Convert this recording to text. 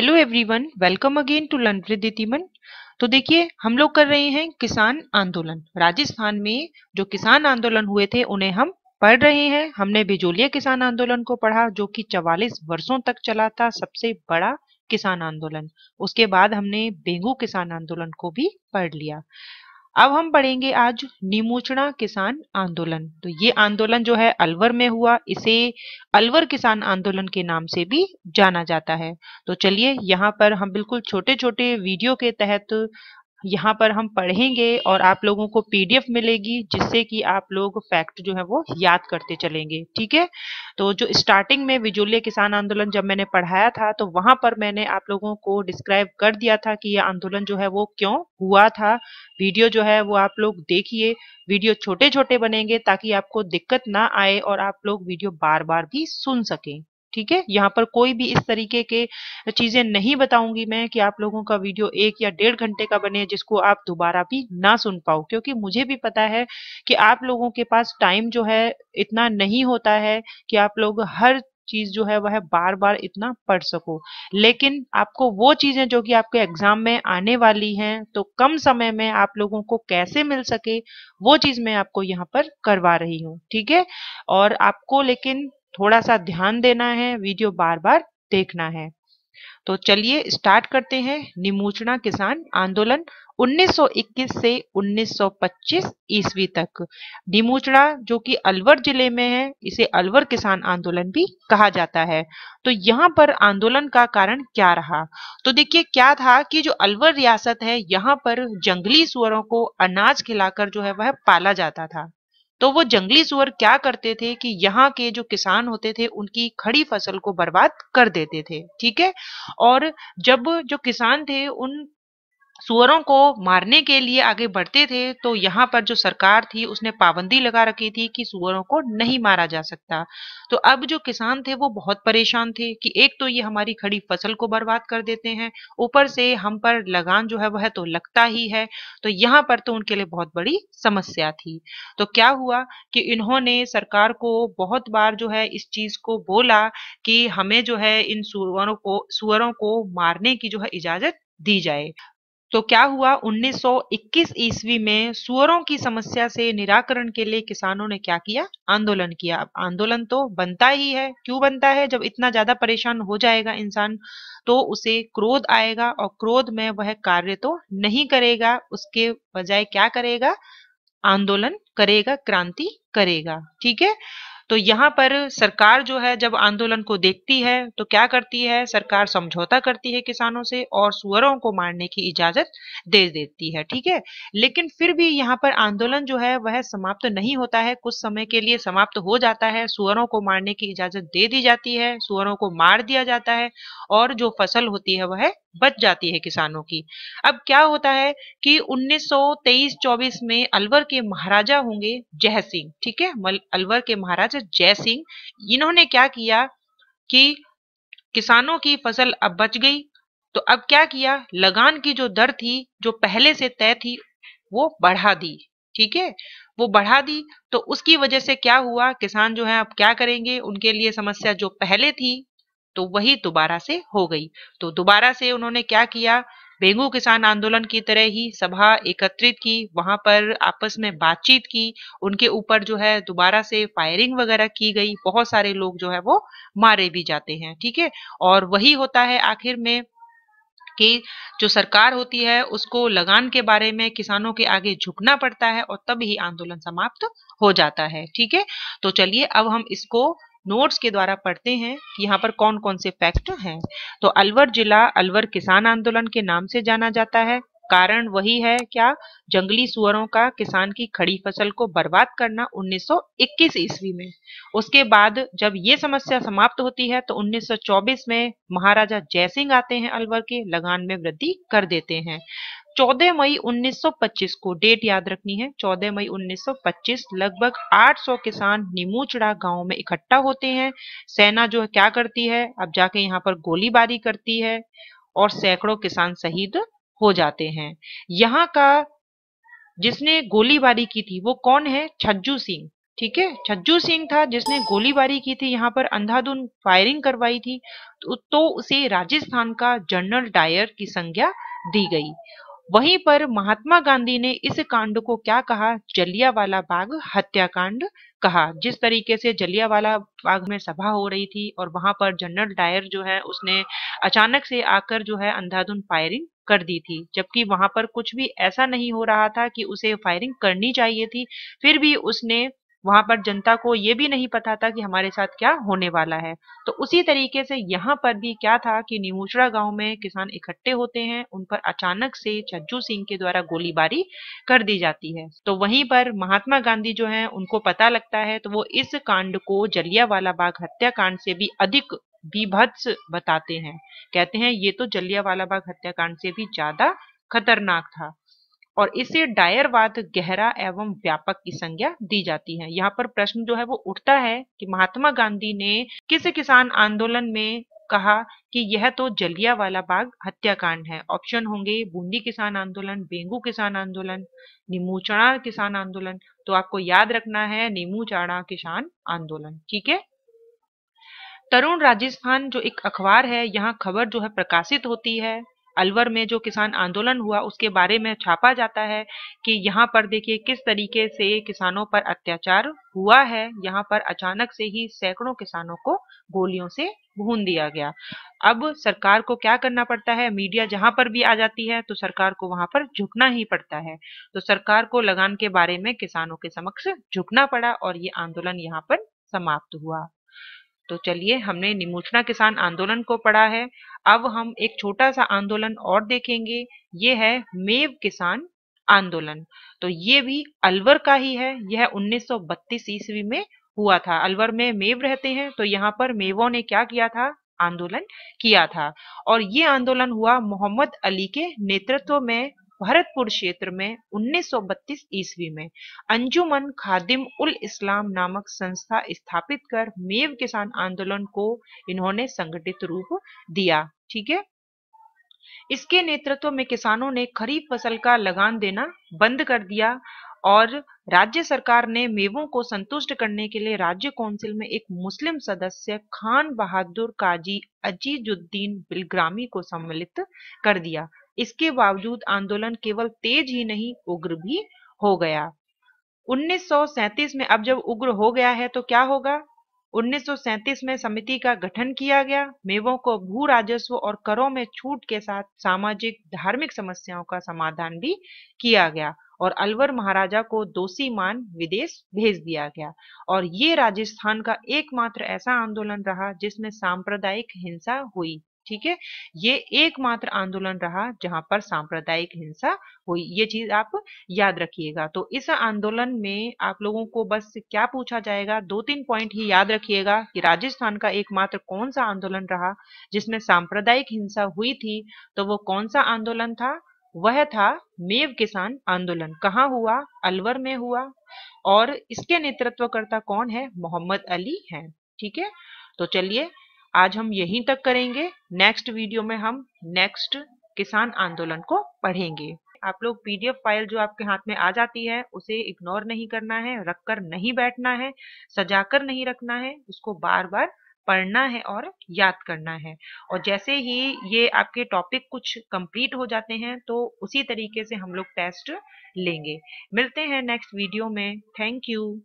hello everyone welcome again to learn with तो देखिए हम लोग कर रहे हैं किसान आंदोलन राजस्थान में जो किसान आंदोलन हुए थे उन्हें हम पढ़ रहे हैं हमने बिजोलिया किसान आंदोलन को पढ़ा जो कि 44 वर्षों तक चला था सबसे बड़ा किसान आंदोलन उसके बाद हमने बेंगू किसान आंदोलन को भी पढ़ लिया अब हम पढ़ेंगे आज निमोचना किसान आंदोलन तो ये आंदोलन जो है अलवर में हुआ इसे अलवर किसान आंदोलन के नाम से भी जाना जाता है तो चलिए यहाँ पर हम बिल्कुल छोटे छोटे वीडियो के तहत यहाँ पर हम पढ़ेंगे और आप लोगों को पीडीएफ मिलेगी जिससे कि आप लोग फैक्ट जो है वो याद करते चलेंगे ठीक है तो जो स्टार्टिंग में विजोलिया किसान आंदोलन जब मैंने पढ़ाया था तो वहां पर मैंने आप लोगों को डिस्क्राइब कर दिया था कि यह आंदोलन जो है वो क्यों हुआ था वीडियो जो है वो आप लोग देखिए वीडियो छोटे छोटे बनेंगे ताकि आपको दिक्कत ना आए और आप लोग वीडियो बार बार भी सुन सकें ठीक है यहाँ पर कोई भी इस तरीके के चीजें नहीं बताऊंगी मैं कि आप लोगों का वीडियो एक या डेढ़ घंटे का बने जिसको आप दोबारा भी ना सुन पाओ क्योंकि मुझे भी पता है कि आप लोगों के पास टाइम जो है इतना नहीं होता है कि आप लोग हर चीज जो है वह बार बार इतना पढ़ सको लेकिन आपको वो चीजें जो कि आपके एग्जाम में आने वाली हैं तो कम समय में आप लोगों को कैसे मिल सके वो चीज मैं आपको यहाँ पर करवा रही हूँ ठीक है और आपको लेकिन थोड़ा सा ध्यान देना है वीडियो बार बार देखना है तो चलिए स्टार्ट करते हैं निमूचना किसान आंदोलन 1921 से 1925 ईस्वी तक निमूचना जो कि अलवर जिले में है इसे अलवर किसान आंदोलन भी कहा जाता है तो यहाँ पर आंदोलन का कारण क्या रहा तो देखिए क्या था कि जो अलवर रियासत है यहाँ पर जंगली सुअरों को अनाज खिलाकर जो है वह पाला जाता था तो वो जंगली सुअर क्या करते थे कि यहाँ के जो किसान होते थे उनकी खड़ी फसल को बर्बाद कर देते थे ठीक है और जब जो किसान थे उन सुअरों को मारने के लिए आगे बढ़ते थे तो यहाँ पर जो सरकार थी उसने पाबंदी लगा रखी थी कि सुअरों को नहीं मारा जा सकता तो अब जो किसान थे वो बहुत परेशान थे कि एक तो ये हमारी खड़ी फसल को बर्बाद कर देते हैं ऊपर से हम पर लगान जो है वह तो लगता ही है तो यहाँ पर तो उनके लिए बहुत बड़ी समस्या थी तो क्या हुआ कि इन्होंने सरकार को बहुत बार जो है इस चीज को बोला कि हमें जो है इन सुअरों को सुअरों को मारने की जो है इजाजत दी जाए तो क्या हुआ 1921 ईस्वी में सुअरों की समस्या से निराकरण के लिए किसानों ने क्या किया आंदोलन किया अब आंदोलन तो बनता ही है क्यों बनता है जब इतना ज्यादा परेशान हो जाएगा इंसान तो उसे क्रोध आएगा और क्रोध में वह कार्य तो नहीं करेगा उसके बजाय क्या करेगा आंदोलन करेगा क्रांति करेगा ठीक है तो यहाँ पर सरकार जो है जब आंदोलन को देखती है तो क्या करती है सरकार समझौता करती है किसानों से और सुअरों को मारने की इजाजत दे देती है ठीक है लेकिन फिर भी यहाँ पर आंदोलन जो है वह समाप्त नहीं होता है कुछ समय के लिए समाप्त हो जाता है सुअरों को मारने की इजाजत दे दी जाती है सुअरों को मार दिया जाता है और जो फसल होती है वह बच जाती है किसानों की अब क्या होता है कि 1923-24 में अलवर के महाराजा होंगे जय सिंह ठीक है अलवर के महाराजा जय सिंह इन्होंने क्या किया कि किसानों की फसल अब बच गई तो अब क्या किया लगान की जो दर थी जो पहले से तय थी वो बढ़ा दी ठीक है वो बढ़ा दी तो उसकी वजह से क्या हुआ किसान जो है अब क्या करेंगे उनके लिए समस्या जो पहले थी तो वही दोबारा से हो गई तो दोबारा से उन्होंने क्या किया बेंगू किसान आंदोलन की तरह ही सभा एकत्रित की वहां पर आपस में बातचीत की उनके ऊपर जो है दोबारा से फायरिंग वगैरह की गई बहुत सारे लोग जो है वो मारे भी जाते हैं ठीक है और वही होता है आखिर में कि जो सरकार होती है उसको लगान के बारे में किसानों के आगे झुकना पड़ता है और तब ही आंदोलन समाप्त हो जाता है ठीक है तो चलिए अब हम इसको नोट्स के द्वारा पढ़ते हैं कि यहाँ पर कौन कौन से फैक्ट हैं तो अलवर जिला अलवर किसान आंदोलन के नाम से जाना जाता है कारण वही है क्या जंगली सुअरों का किसान की खड़ी फसल को बर्बाद करना 1921 ईस्वी में उसके बाद जब ये समस्या समाप्त होती है तो 1924 में महाराजा जयसिंह आते हैं अलवर के लगान में वृद्धि कर देते हैं 14 मई 1925 को डेट याद रखनी है 14 मई 1925 लगभग 800 किसान निमूचड़ा गांव में इकट्ठा होते हैं सेना जो है क्या करती है अब जाके यहाँ पर गोलीबारी करती है और सैकड़ों किसान शहीद हो जाते हैं यहाँ का जिसने गोलीबारी की थी वो कौन है छज्जू सिंह ठीक है छज्जू सिंह था जिसने गोलीबारी की थी यहाँ पर अंधाधुन फायरिंग करवाई थी तो, तो उसे राजस्थान का जनरल डायर की संज्ञा दी गई वहीं पर महात्मा गांधी ने इस कांड को क्या कहा जलियावाला बाग हत्याकांड कहा जिस तरीके से जलियावाला बाग में सभा हो रही थी और वहां पर जनरल डायर जो है उसने अचानक से आकर जो है अंधाधुन फायरिंग कर दी थी जबकि वहां पर कुछ भी ऐसा नहीं हो रहा था कि उसे फायरिंग करनी चाहिए थी फिर भी उसने वहां पर जनता को ये भी नहीं पता था कि हमारे साथ क्या होने वाला है तो उसी तरीके से यहाँ पर भी क्या था कि निमूचड़ा गांव में किसान इकट्ठे होते हैं उन पर अचानक से छज्जू सिंह के द्वारा गोलीबारी कर दी जाती है तो वहीं पर महात्मा गांधी जो है उनको पता लगता है तो वो इस कांड को जलियावाला बाग हत्याकांड से भी अधिक बीभत्स बताते हैं कहते हैं ये तो जलियावाला बाग हत्याकांड से भी ज्यादा खतरनाक था और इसे डायरवाद गहरा एवं व्यापक की संज्ञा दी जाती है यहाँ पर प्रश्न जो है वो उठता है कि महात्मा गांधी ने किस किसान आंदोलन में कहा कि यह तो जलिया वाला बाग हत्याकांड है ऑप्शन होंगे बूंदी किसान आंदोलन बेंगू किसान आंदोलन निमूचणा किसान आंदोलन तो आपको याद रखना है निमूचाणा किसान आंदोलन ठीक है तरुण राजस्थान जो एक अखबार है यहाँ खबर जो है प्रकाशित होती है अलवर में जो किसान आंदोलन हुआ उसके बारे में छापा जाता है कि यहाँ पर देखिए किस तरीके से किसानों पर अत्याचार हुआ है यहाँ पर अचानक से ही सैकड़ों किसानों को गोलियों से भून दिया गया अब सरकार को क्या करना पड़ता है मीडिया जहां पर भी आ जाती है तो सरकार को वहां पर झुकना ही पड़ता है तो सरकार को लगान के बारे में किसानों के समक्ष झुकना पड़ा और ये आंदोलन यहाँ पर समाप्त हुआ तो चलिए हमने निमूचना किसान आंदोलन को पढ़ा है अब हम एक छोटा सा आंदोलन और देखेंगे ये है मेव किसान आंदोलन तो ये भी अलवर का ही है यह 1932 ईस्वी में हुआ था अलवर में मेव रहते हैं तो यहाँ पर मेवों ने क्या किया था आंदोलन किया था और ये आंदोलन हुआ मोहम्मद अली के नेतृत्व में भरतपुर क्षेत्र में 1932 ईस्वी में अंजुमन खादिम उल इस्लाम नामक संस्था स्थापित कर मेव किसान आंदोलन को इन्होंने संगठित रूप दिया ठीक है इसके नेतृत्व में किसानों ने खरीफ फसल का लगान देना बंद कर दिया और राज्य सरकार ने मेवों को संतुष्ट करने के लिए राज्य काउंसिल में एक मुस्लिम सदस्य खान बहादुर काजी अजीजुद्दीन बिलग्रामी को सम्मिलित कर दिया इसके बावजूद आंदोलन केवल तेज ही नहीं उग्र भी हो गया 1937 में अब जब उग्र हो गया है तो क्या होगा 1937 में समिति का गठन किया गया मेवों को भू राजस्व और करों में छूट के साथ सामाजिक धार्मिक समस्याओं का समाधान भी किया गया और अलवर महाराजा को दोषी मान विदेश भेज दिया गया और ये राजस्थान का एकमात्र ऐसा आंदोलन रहा जिसमें सांप्रदायिक हिंसा हुई ठीक है ये एकमात्र आंदोलन रहा जहां पर सांप्रदायिक हिंसा हुई ये चीज आप याद रखिएगा तो इस आंदोलन में आप लोगों को बस क्या पूछा जाएगा दो तीन पॉइंट ही याद रखिएगा कि राजस्थान का एकमात्र कौन सा आंदोलन रहा जिसमें सांप्रदायिक हिंसा हुई थी तो वो कौन सा आंदोलन था वह था मेव किसान आंदोलन कहाँ हुआ अलवर में हुआ और इसके नेतृत्वकर्ता कौन है मोहम्मद अली है ठीक है तो चलिए आज हम यहीं तक करेंगे नेक्स्ट वीडियो में हम नेक्स्ट किसान आंदोलन को पढ़ेंगे आप लोग पीडीएफ फाइल जो आपके हाथ में आ जाती है उसे इग्नोर नहीं करना है रखकर नहीं बैठना है सजाकर नहीं रखना है उसको बार बार पढ़ना है और याद करना है और जैसे ही ये आपके टॉपिक कुछ कंप्लीट हो जाते हैं तो उसी तरीके से हम लोग टेस्ट लेंगे मिलते हैं नेक्स्ट वीडियो में थैंक यू